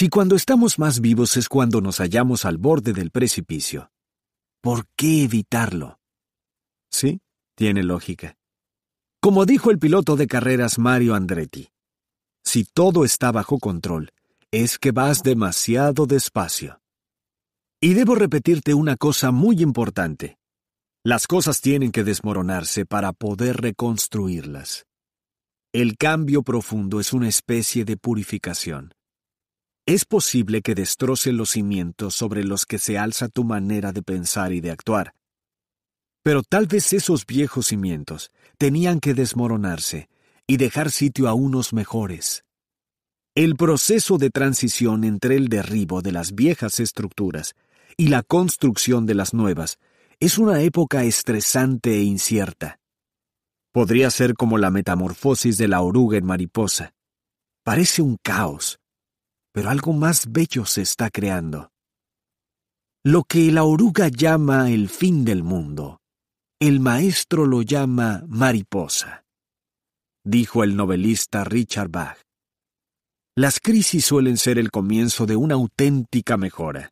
Si cuando estamos más vivos es cuando nos hallamos al borde del precipicio, ¿por qué evitarlo? Sí, tiene lógica. Como dijo el piloto de carreras Mario Andretti, si todo está bajo control, es que vas demasiado despacio. Y debo repetirte una cosa muy importante. Las cosas tienen que desmoronarse para poder reconstruirlas. El cambio profundo es una especie de purificación es posible que destroce los cimientos sobre los que se alza tu manera de pensar y de actuar. Pero tal vez esos viejos cimientos tenían que desmoronarse y dejar sitio a unos mejores. El proceso de transición entre el derribo de las viejas estructuras y la construcción de las nuevas es una época estresante e incierta. Podría ser como la metamorfosis de la oruga en mariposa. Parece un caos, pero algo más bello se está creando. Lo que la oruga llama el fin del mundo, el maestro lo llama mariposa, dijo el novelista Richard Bach. Las crisis suelen ser el comienzo de una auténtica mejora.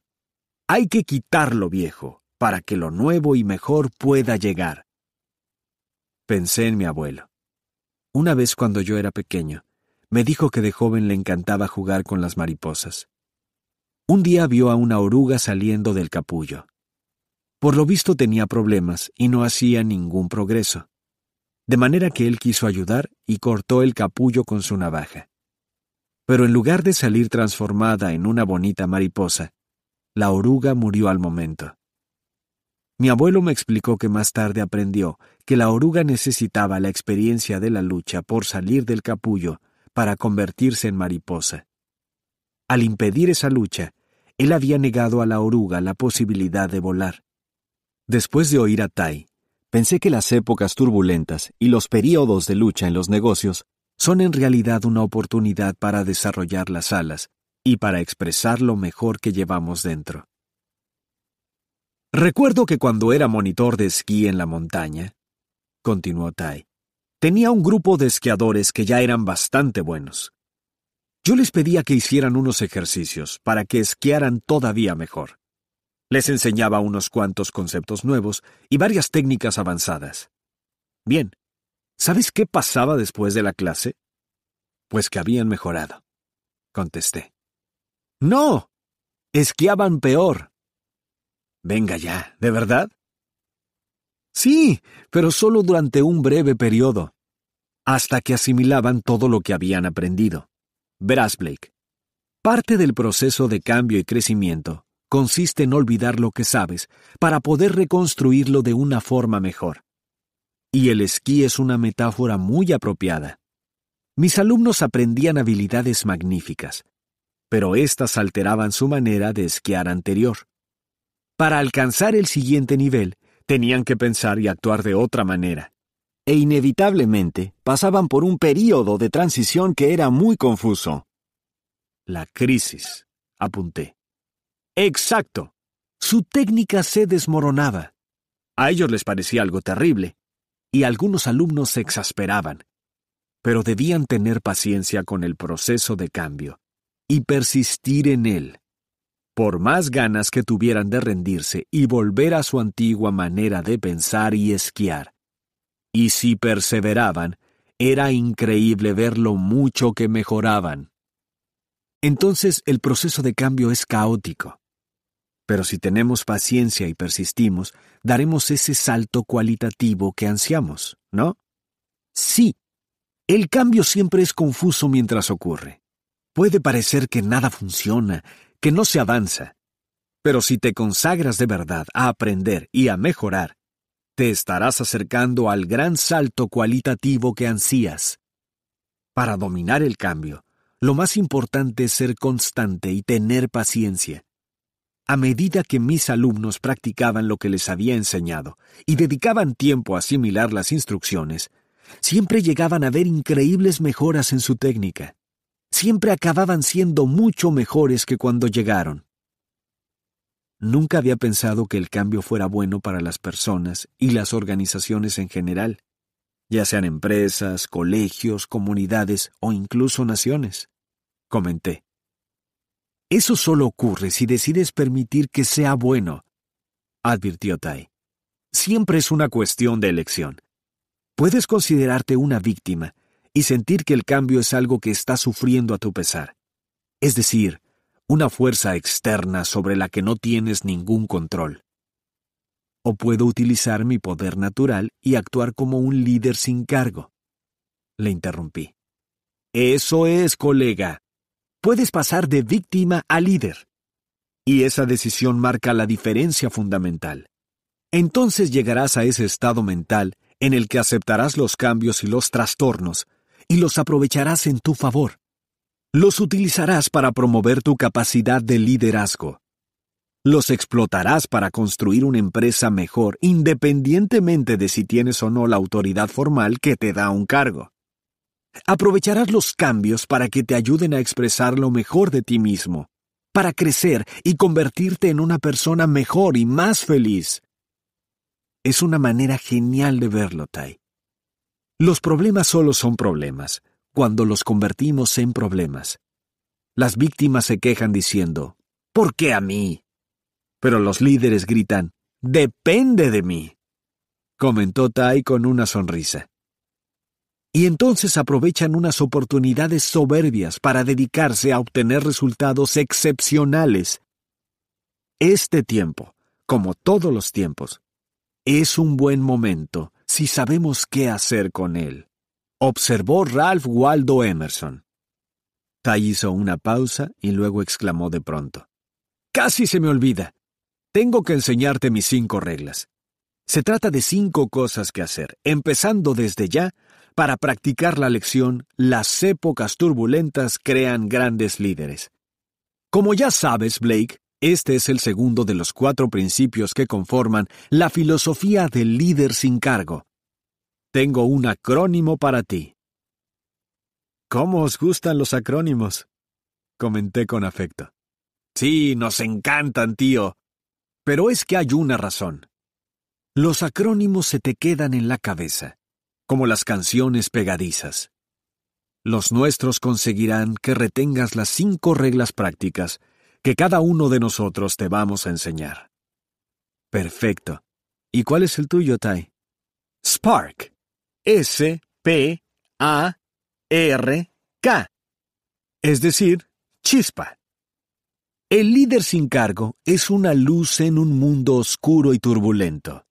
Hay que quitar lo viejo para que lo nuevo y mejor pueda llegar. Pensé en mi abuelo. Una vez cuando yo era pequeño, me dijo que de joven le encantaba jugar con las mariposas. Un día vio a una oruga saliendo del capullo. Por lo visto tenía problemas y no hacía ningún progreso. De manera que él quiso ayudar y cortó el capullo con su navaja. Pero en lugar de salir transformada en una bonita mariposa, la oruga murió al momento. Mi abuelo me explicó que más tarde aprendió que la oruga necesitaba la experiencia de la lucha por salir del capullo para convertirse en mariposa. Al impedir esa lucha, él había negado a la oruga la posibilidad de volar. Después de oír a Tai, pensé que las épocas turbulentas y los períodos de lucha en los negocios son en realidad una oportunidad para desarrollar las alas y para expresar lo mejor que llevamos dentro. Recuerdo que cuando era monitor de esquí en la montaña, continuó Tai, Tenía un grupo de esquiadores que ya eran bastante buenos. Yo les pedía que hicieran unos ejercicios para que esquiaran todavía mejor. Les enseñaba unos cuantos conceptos nuevos y varias técnicas avanzadas. Bien, ¿sabes qué pasaba después de la clase? Pues que habían mejorado, contesté. No, esquiaban peor. Venga ya, ¿de verdad? Sí, pero solo durante un breve periodo, hasta que asimilaban todo lo que habían aprendido. Verás, Blake, parte del proceso de cambio y crecimiento consiste en olvidar lo que sabes para poder reconstruirlo de una forma mejor. Y el esquí es una metáfora muy apropiada. Mis alumnos aprendían habilidades magníficas, pero éstas alteraban su manera de esquiar anterior. Para alcanzar el siguiente nivel, tenían que pensar y actuar de otra manera. E inevitablemente pasaban por un período de transición que era muy confuso. La crisis, apunté. Exacto. Su técnica se desmoronaba. A ellos les parecía algo terrible, y algunos alumnos se exasperaban. Pero debían tener paciencia con el proceso de cambio y persistir en él por más ganas que tuvieran de rendirse y volver a su antigua manera de pensar y esquiar. Y si perseveraban, era increíble ver lo mucho que mejoraban. Entonces el proceso de cambio es caótico. Pero si tenemos paciencia y persistimos, daremos ese salto cualitativo que ansiamos, ¿no? Sí. El cambio siempre es confuso mientras ocurre. Puede parecer que nada funciona, que no se avanza. Pero si te consagras de verdad a aprender y a mejorar, te estarás acercando al gran salto cualitativo que ansías. Para dominar el cambio, lo más importante es ser constante y tener paciencia. A medida que mis alumnos practicaban lo que les había enseñado y dedicaban tiempo a asimilar las instrucciones, siempre llegaban a ver increíbles mejoras en su técnica siempre acababan siendo mucho mejores que cuando llegaron. Nunca había pensado que el cambio fuera bueno para las personas y las organizaciones en general, ya sean empresas, colegios, comunidades o incluso naciones, comenté. Eso solo ocurre si decides permitir que sea bueno, advirtió Tai. Siempre es una cuestión de elección. Puedes considerarte una víctima y sentir que el cambio es algo que está sufriendo a tu pesar. Es decir, una fuerza externa sobre la que no tienes ningún control. O puedo utilizar mi poder natural y actuar como un líder sin cargo. Le interrumpí. Eso es, colega. Puedes pasar de víctima a líder. Y esa decisión marca la diferencia fundamental. Entonces llegarás a ese estado mental en el que aceptarás los cambios y los trastornos y los aprovecharás en tu favor. Los utilizarás para promover tu capacidad de liderazgo. Los explotarás para construir una empresa mejor, independientemente de si tienes o no la autoridad formal que te da un cargo. Aprovecharás los cambios para que te ayuden a expresar lo mejor de ti mismo, para crecer y convertirte en una persona mejor y más feliz. Es una manera genial de verlo, Tai. Los problemas solo son problemas cuando los convertimos en problemas. Las víctimas se quejan diciendo, ¿por qué a mí? Pero los líderes gritan, depende de mí, comentó Tai con una sonrisa. Y entonces aprovechan unas oportunidades soberbias para dedicarse a obtener resultados excepcionales. Este tiempo, como todos los tiempos, es un buen momento si sabemos qué hacer con él, observó Ralph Waldo Emerson. Tai hizo una pausa y luego exclamó de pronto. Casi se me olvida. Tengo que enseñarte mis cinco reglas. Se trata de cinco cosas que hacer, empezando desde ya, para practicar la lección Las épocas turbulentas crean grandes líderes. Como ya sabes, Blake, este es el segundo de los cuatro principios que conforman la filosofía del líder sin cargo, tengo un acrónimo para ti. ¿Cómo os gustan los acrónimos? comenté con afecto. Sí, nos encantan, tío. Pero es que hay una razón. Los acrónimos se te quedan en la cabeza, como las canciones pegadizas. Los nuestros conseguirán que retengas las cinco reglas prácticas que cada uno de nosotros te vamos a enseñar. Perfecto. ¿Y cuál es el tuyo, Tai? Spark. S-P-A-R-K, es decir, chispa. El líder sin cargo es una luz en un mundo oscuro y turbulento.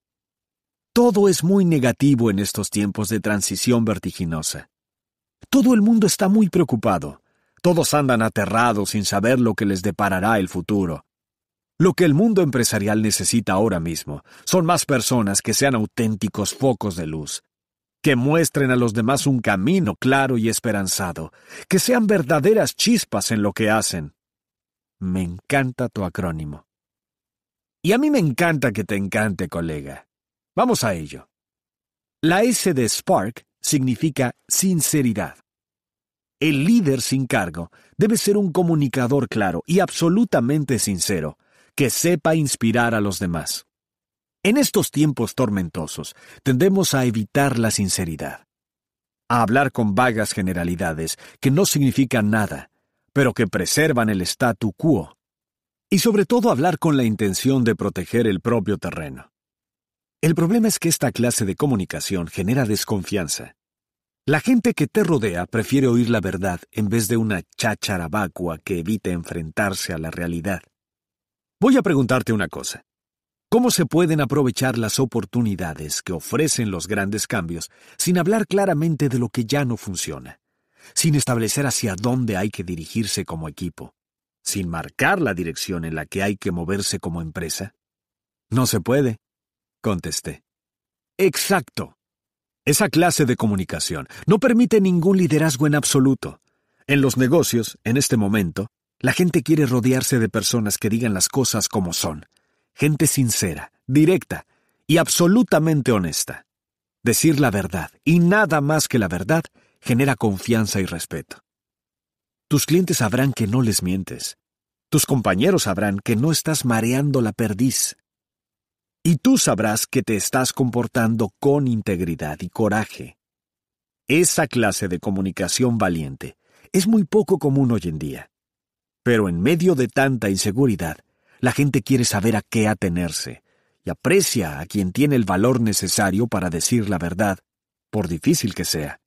Todo es muy negativo en estos tiempos de transición vertiginosa. Todo el mundo está muy preocupado. Todos andan aterrados sin saber lo que les deparará el futuro. Lo que el mundo empresarial necesita ahora mismo son más personas que sean auténticos focos de luz, que muestren a los demás un camino claro y esperanzado, que sean verdaderas chispas en lo que hacen. Me encanta tu acrónimo. Y a mí me encanta que te encante, colega. Vamos a ello. La S de Spark significa sinceridad. El líder sin cargo debe ser un comunicador claro y absolutamente sincero, que sepa inspirar a los demás. En estos tiempos tormentosos tendemos a evitar la sinceridad, a hablar con vagas generalidades que no significan nada, pero que preservan el statu quo, y sobre todo hablar con la intención de proteger el propio terreno. El problema es que esta clase de comunicación genera desconfianza. La gente que te rodea prefiere oír la verdad en vez de una cháchara vacua que evite enfrentarse a la realidad. Voy a preguntarte una cosa. ¿Cómo se pueden aprovechar las oportunidades que ofrecen los grandes cambios sin hablar claramente de lo que ya no funciona? Sin establecer hacia dónde hay que dirigirse como equipo? Sin marcar la dirección en la que hay que moverse como empresa? No se puede, contesté. Exacto. Esa clase de comunicación no permite ningún liderazgo en absoluto. En los negocios, en este momento, la gente quiere rodearse de personas que digan las cosas como son, gente sincera, directa y absolutamente honesta. Decir la verdad, y nada más que la verdad, genera confianza y respeto. Tus clientes sabrán que no les mientes. Tus compañeros sabrán que no estás mareando la perdiz. Y tú sabrás que te estás comportando con integridad y coraje. Esa clase de comunicación valiente es muy poco común hoy en día. Pero en medio de tanta inseguridad, la gente quiere saber a qué atenerse y aprecia a quien tiene el valor necesario para decir la verdad, por difícil que sea.